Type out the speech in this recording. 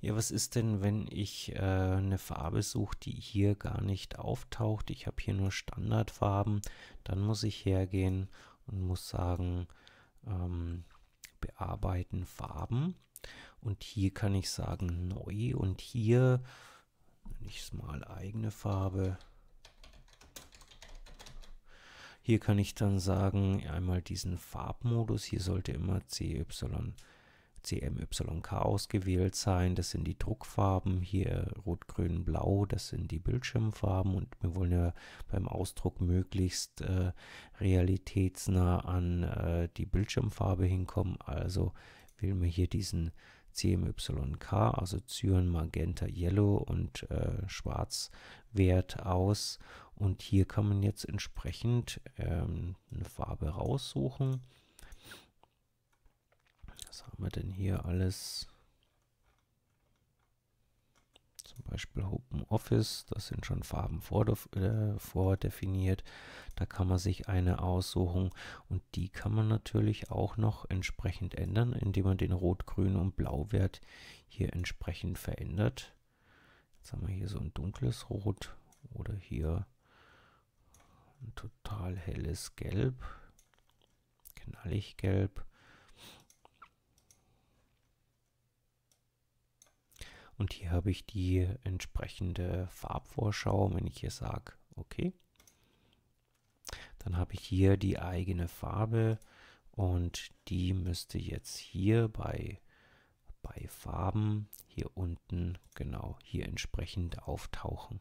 ja, was ist denn, wenn ich äh, eine Farbe suche, die hier gar nicht auftaucht? Ich habe hier nur Standardfarben. Dann muss ich hergehen und muss sagen, ähm, bearbeiten Farben. Und hier kann ich sagen neu und hier nenne ich es mal eigene Farbe. Hier kann ich dann sagen, einmal diesen Farbmodus, hier sollte immer CY CMYK ausgewählt sein. Das sind die Druckfarben, hier rot, grün, blau, das sind die Bildschirmfarben und wir wollen ja beim Ausdruck möglichst äh, realitätsnah an äh, die Bildschirmfarbe hinkommen. Also wählen wir hier diesen CMYK, also Cyan, Magenta, Yellow und äh, Schwarzwert aus. Und hier kann man jetzt entsprechend ähm, eine Farbe raussuchen haben wir denn hier alles? Zum Beispiel Open Office, das sind schon Farben äh, vordefiniert. Da kann man sich eine aussuchen und die kann man natürlich auch noch entsprechend ändern, indem man den Rot, Grün und Blauwert hier entsprechend verändert. Jetzt haben wir hier so ein dunkles Rot oder hier ein total helles Gelb, knallig Gelb. Und hier habe ich die entsprechende Farbvorschau. Wenn ich hier sage, okay, dann habe ich hier die eigene Farbe und die müsste jetzt hier bei, bei Farben hier unten, genau hier entsprechend auftauchen.